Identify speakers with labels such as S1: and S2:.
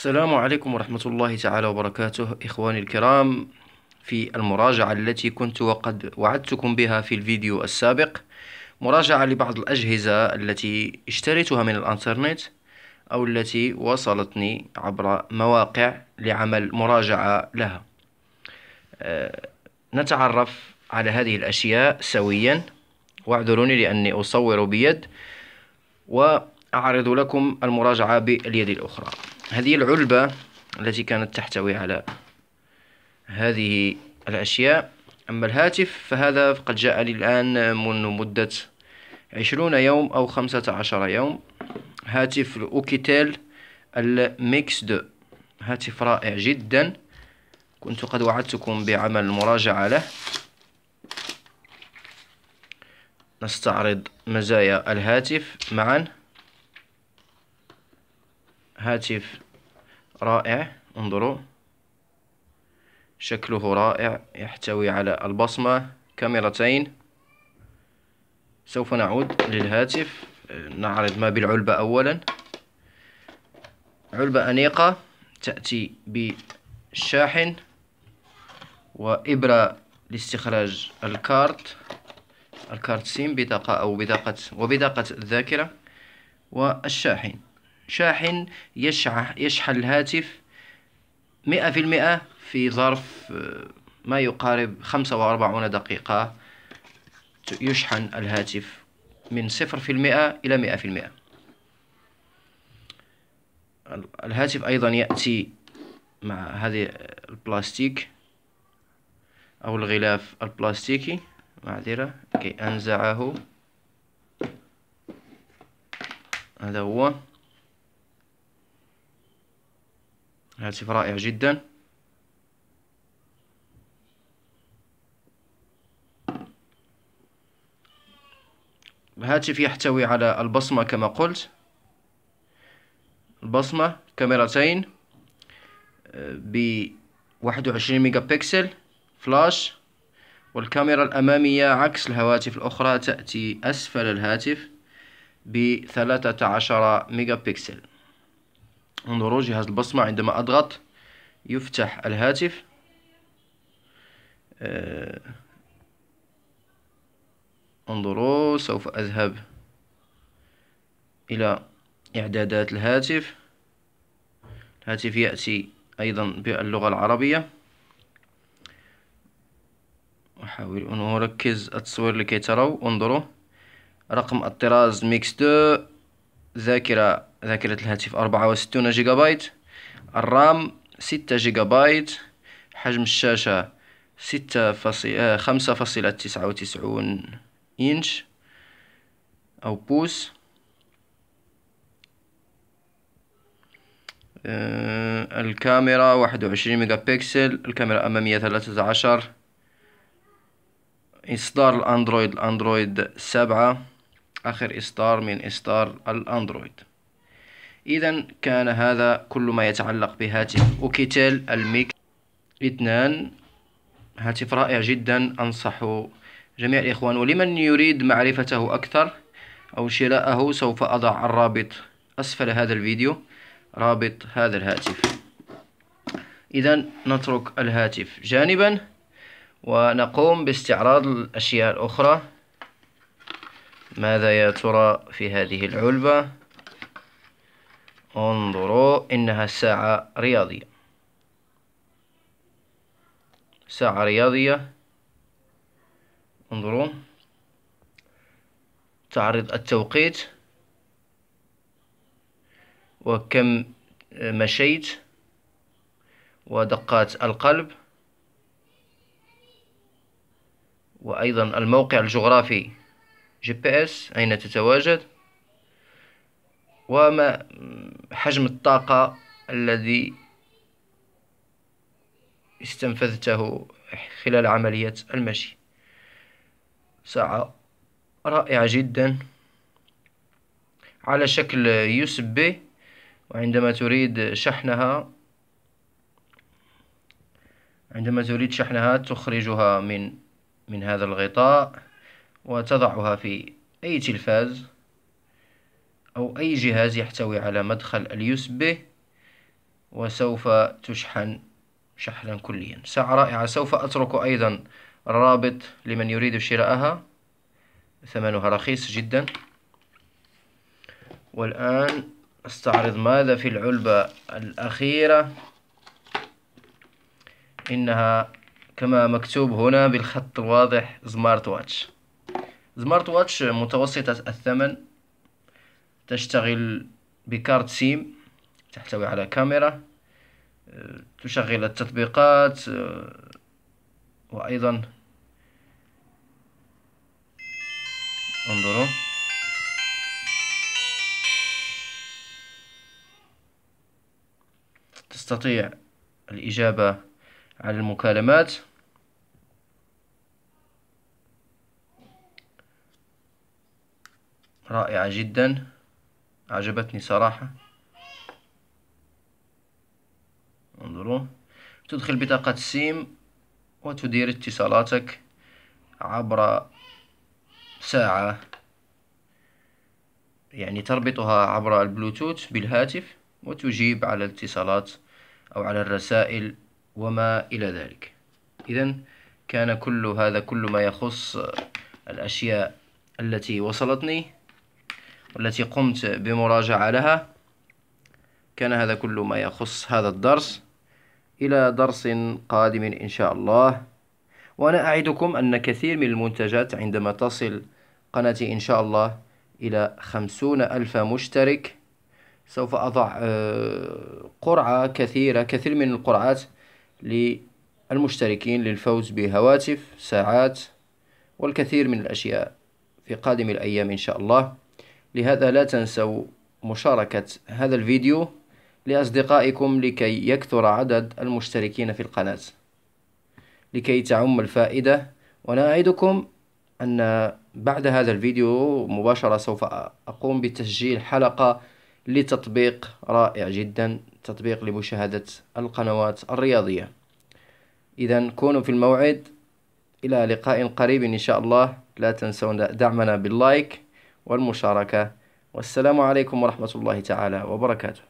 S1: السلام عليكم ورحمة الله تعالى وبركاته إخواني الكرام في المراجعة التي كنت وقد وعدتكم بها في الفيديو السابق مراجعة لبعض الأجهزة التي اشتريتها من الانترنت أو التي وصلتني عبر مواقع لعمل مراجعة لها أه، نتعرف على هذه الأشياء سويا واعذروني لأني أصور بيد وأعرض لكم المراجعة باليد الأخرى هذه العلبة التي كانت تحتوي على هذه الأشياء أما الهاتف فهذا قد جاء لي الآن منذ مدة عشرون يوم أو خمسة عشر يوم هاتف الأوكيتيل الميكس دو هاتف رائع جدا كنت قد وعدتكم بعمل مراجعة له نستعرض مزايا الهاتف معا هاتف رائع انظروا شكله رائع يحتوي على البصمة كاميرتين سوف نعود للهاتف نعرض ما بالعلبة أولا علبة أنيقة تأتي بالشاحن وإبرة لاستخراج الكارت الكارت سيم بطاقة أو بطاقة وبطاقة الذاكرة والشاحن شاحن يشح يشحن الهاتف مئة في المئة في ظرف آه، ما يقارب خمسة وأربعون دقيقة يشحن الهاتف من صفر في المئة إلى مئة في المئة الهاتف أيضا يأتي مع هذه البلاستيك أو الغلاف البلاستيكي معذرة كي أنزعه هذا هو هاتف رائع جدا الهاتف يحتوي على البصمة كما قلت البصمة كاميرتين ب 21 ميجا بكسل فلاش والكاميرا الأمامية عكس الهواتف الأخرى تأتي أسفل الهاتف ب 13 ميجا بكسل انظروا جهاز البصمة عندما أضغط يفتح الهاتف آه، انظروا سوف أذهب إلى إعدادات الهاتف الهاتف يأتي أيضا باللغة العربية أحاول أن أركز التصوير لكي تروا انظروا رقم الطراز ميكس دو ذاكرة ذاكرة الهاتف أربعة وستون جيجا بايت الرام ستة جيجا بايت حجم الشاشة ستة آه، خمسة فاصلة تسعة وتسعون إنش أو بوس آه الكاميرا واحد وعشرين ميجا بيكسل الكاميرا أمامية ثلاثة عشر إصدار الأندرويد الأندرويد سبعة آخر إصدار من إصدار الأندرويد إذا كان هذا كل ما يتعلق بهاتف أوكيتيل الميك اثنان هاتف رائع جدا أنصح جميع الإخوان ولمن يريد معرفته أكثر أو شراءه سوف أضع الرابط أسفل هذا الفيديو رابط هذا الهاتف إذا نترك الهاتف جانبا ونقوم باستعراض الأشياء الأخرى ماذا يا ترى في هذه العلبة انظروا إنها ساعة رياضية ساعة رياضية انظروا تعرض التوقيت وكم مشيت ودقات القلب وأيضا الموقع الجغرافي جي بي اس أين تتواجد وما حجم الطاقة الذي استنفذته خلال عملية المشي ساعة رائعة جدا على شكل يوسب وعندما تريد شحنها عندما تريد شحنها تخرجها من من هذا الغطاء وتضعها في أي تلفاز أو أي جهاز يحتوي على مدخل اليوسبي وسوف تشحن شحنا كليا ساعة رائعة سوف أترك أيضا الرابط لمن يريد شراءها ثمنها رخيص جدا والآن استعرض ماذا في العلبة الأخيرة إنها كما مكتوب هنا بالخط الواضح سمارت واتش سمارت واتش متوسطة الثمن تشتغل بكارت سيم تحتوي على كاميرا آه، تشغل التطبيقات آه، وأيضا انظروا تستطيع الإجابة على المكالمات رائعة جداً عجبتني صراحة انظروا تدخل بطاقة السيم وتدير اتصالاتك عبر ساعة يعني تربطها عبر البلوتوث بالهاتف وتجيب على الاتصالات أو على الرسائل وما إلى ذلك إذا كان كل هذا كل ما يخص الأشياء التي وصلتني والتي قمت بمراجعة لها كان هذا كل ما يخص هذا الدرس إلى درس قادم إن شاء الله وأنا أعدكم أن كثير من المنتجات عندما تصل قناتي إن شاء الله إلى خمسون ألف مشترك سوف أضع آه، قرعة كثيرة كثير من القرعات للمشتركين للفوز بهواتف ساعات والكثير من الأشياء في قادم الأيام إن شاء الله لهذا لا تنسوا مشاركة هذا الفيديو لأصدقائكم لكي يكثر عدد المشتركين في القناة لكي تعم الفائدة وأنا أعدكم أن بعد هذا الفيديو مباشرة سوف أقوم بتسجيل حلقة لتطبيق رائع جدا تطبيق لمشاهدة القنوات الرياضية إذا كونوا في الموعد إلى لقاء قريب إن شاء الله لا تنسون دعمنا باللايك والمشاركة والسلام عليكم ورحمة الله تعالى وبركاته